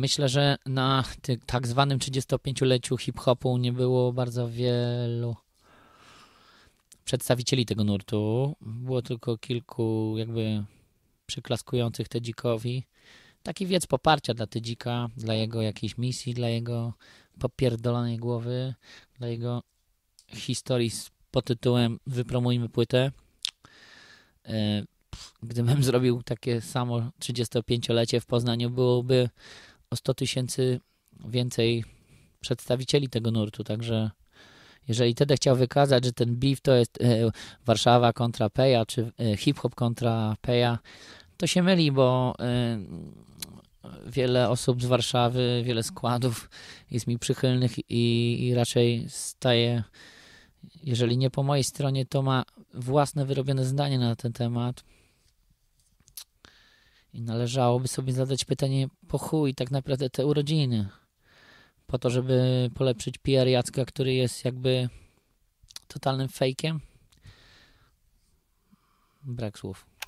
Myślę, że na tak zwanym 35-leciu hip-hopu nie było bardzo wielu przedstawicieli tego nurtu. Było tylko kilku jakby przyklaskujących Tedzikowi. Taki wiec poparcia dla Tedzika, dla jego jakiejś misji, dla jego popierdolonej głowy, dla jego historii pod tytułem Wypromujmy płytę. E, gdybym zrobił takie samo 35-lecie w Poznaniu, byłoby o 100 tysięcy więcej przedstawicieli tego nurtu, także jeżeli Tede chciał wykazać, że ten beef to jest e, Warszawa kontra Peja, czy e, hip-hop kontra Peja, to się myli, bo e, wiele osób z Warszawy, wiele składów jest mi przychylnych i, i, raczej staje, jeżeli nie po mojej stronie, to ma własne wyrobione zdanie na ten temat. I należałoby sobie zadać pytanie, po chuj tak naprawdę te urodziny? Po to, żeby polepszyć PR Jacka, który jest jakby totalnym fejkiem? Brak słów.